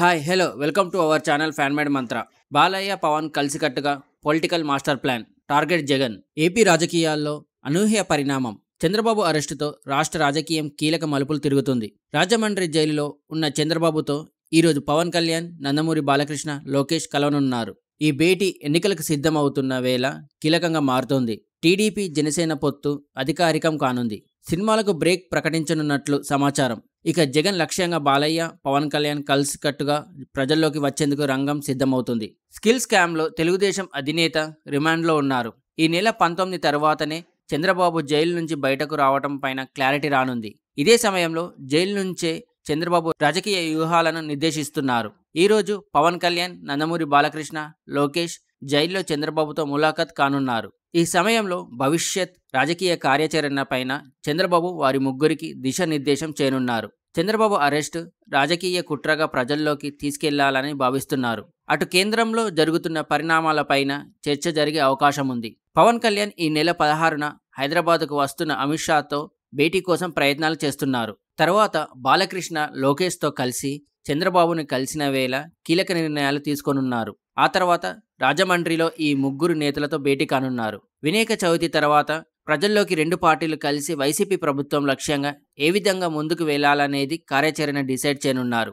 hi hello welcome to our channel మేడ్ మంత్ర బాలయ్య పవన్ కలిసికట్టుగా political master plan target Jagan AP రాజకీయాల్లో అనూహ్య పరిణామం చంద్రబాబు అరెస్టుతో రాష్ట్ర రాజకీయం కీలక మలుపులు తిరుగుతుంది రాజమండ్రి జైలులో ఉన్న చంద్రబాబుతో ఈరోజు పవన్ కళ్యాణ్ నందమూరి బాలకృష్ణ లోకేష్ కలవనున్నారు ఈ భేటీ ఎన్నికలకు సిద్ధమవుతున్న వేళ కీలకంగా మారుతోంది టీడీపీ జనసేన పొత్తు అధికారికం కానుంది సినిమాలకు బ్రేక్ ప్రకటించనున్నట్లు సమాచారం ఇక జగన్ లక్ష్యంగా బాలయ్య పవన్ కళ్యాణ్ కలిసికట్టుగా ప్రజల్లోకి వచ్చేందుకు రంగం సిద్ధమవుతుంది స్కిల్ స్కామ్లో తెలుగుదేశం అధినేత రిమాండ్లో ఉన్నారు ఈ నెల పంతొమ్మిది తర్వాతనే చంద్రబాబు జైలు నుంచి బయటకు రావటం పైన క్లారిటీ రానుంది ఇదే సమయంలో జైలు నుంచే చంద్రబాబు రాజకీయ వ్యూహాలను నిర్దేశిస్తున్నారు ఈరోజు పవన్ కళ్యాణ్ నందమూరి బాలకృష్ణ లోకేష్ జైల్లో చంద్రబాబుతో ములాఖత్ కానున్నారు ఈ సమయంలో భవిష్యత్ రాజకీయ కార్యాచరణ పైన చంద్రబాబు వారి ముగ్గురికి దిశానిర్దేశం చేయనున్నారు చంద్రబాబు అరెస్టు రాజకీయ కుట్రగా ప్రజల్లోకి తీసుకెళ్లాలని భావిస్తున్నారు అటు కేంద్రంలో జరుగుతున్న పరిణామాలపైన చర్చ జరిగే అవకాశం ఉంది పవన్ కళ్యాణ్ ఈ నెల పదహారున హైదరాబాద్కు వస్తున్న అమిత్ షాతో భేటీ కోసం ప్రయత్నాలు చేస్తున్నారు తర్వాత బాలకృష్ణ లోకేష్తో కలిసి చంద్రబాబును కలిసిన వేళ కీలక నిర్ణయాలు తీసుకోనున్నారు ఆ తర్వాత రాజమండ్రిలో ఈ ముగ్గురు నేతలతో భేటీ కానున్నారు వినాయక చవితి తర్వాత ప్రజల్లోకి రెండు పార్టీలు కలిసి వైసీపీ ప్రభుత్వం లక్ష్యంగా ఏ విధంగా ముందుకు వెళ్లాలనేది కార్యాచరణ డిసైడ్ చేయనున్నారు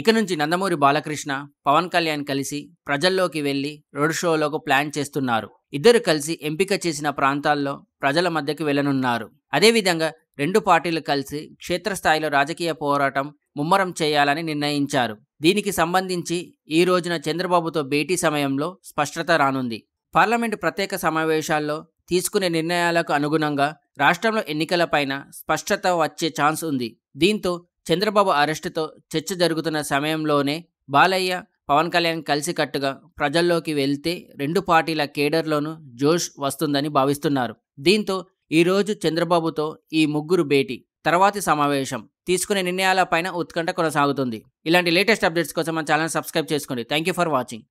ఇక నుంచి నందమూరి బాలకృష్ణ పవన్ కళ్యాణ్ కలిసి ప్రజల్లోకి వెళ్లి రోడ్ షోలకు ప్లాన్ చేస్తున్నారు ఇద్దరు కలిసి ఎంపిక చేసిన ప్రాంతాల్లో ప్రజల మధ్యకి వెళ్లనున్నారు అదేవిధంగా రెండు పార్టీలు కలిసి క్షేత్రస్థాయిలో రాజకీయ పోరాటం ముమ్మరం చేయాలని నిర్ణయించారు దీనికి సంబంధించి ఈ రోజున చంద్రబాబుతో భేటీ సమయంలో స్పష్టత రానుంది పార్లమెంటు ప్రత్యేక సమావేశాల్లో తీసుకునే నిర్ణయాలకు అనుగుణంగా రాష్ట్రంలో ఎన్నికలపైన స్పష్టత వచ్చే ఛాన్స్ ఉంది దీంతో చంద్రబాబు అరెస్టుతో చర్చ జరుగుతున్న సమయంలోనే బాలయ్య పవన్ కళ్యాణ్ కలిసికట్టుగా ప్రజల్లోకి వెళ్తే రెండు పార్టీల కేడర్లోనూ జోష్ వస్తుందని భావిస్తున్నారు దీంతో ఈరోజు చంద్రబాబుతో ఈ ముగ్గురు భేటీ తర్వాతి సమావేశం తీసుకునే నిర్ణయాలపైన ఉత్కంఠ కొనసాగుతుంది ఇలాంటి లేటెస్ట్ అప్డేట్స్ కోసం మన ఛానల్ సబ్స్క్రైబ్ చేసుకోండి థ్యాంక్ యూ ఫర్ వాచింగ్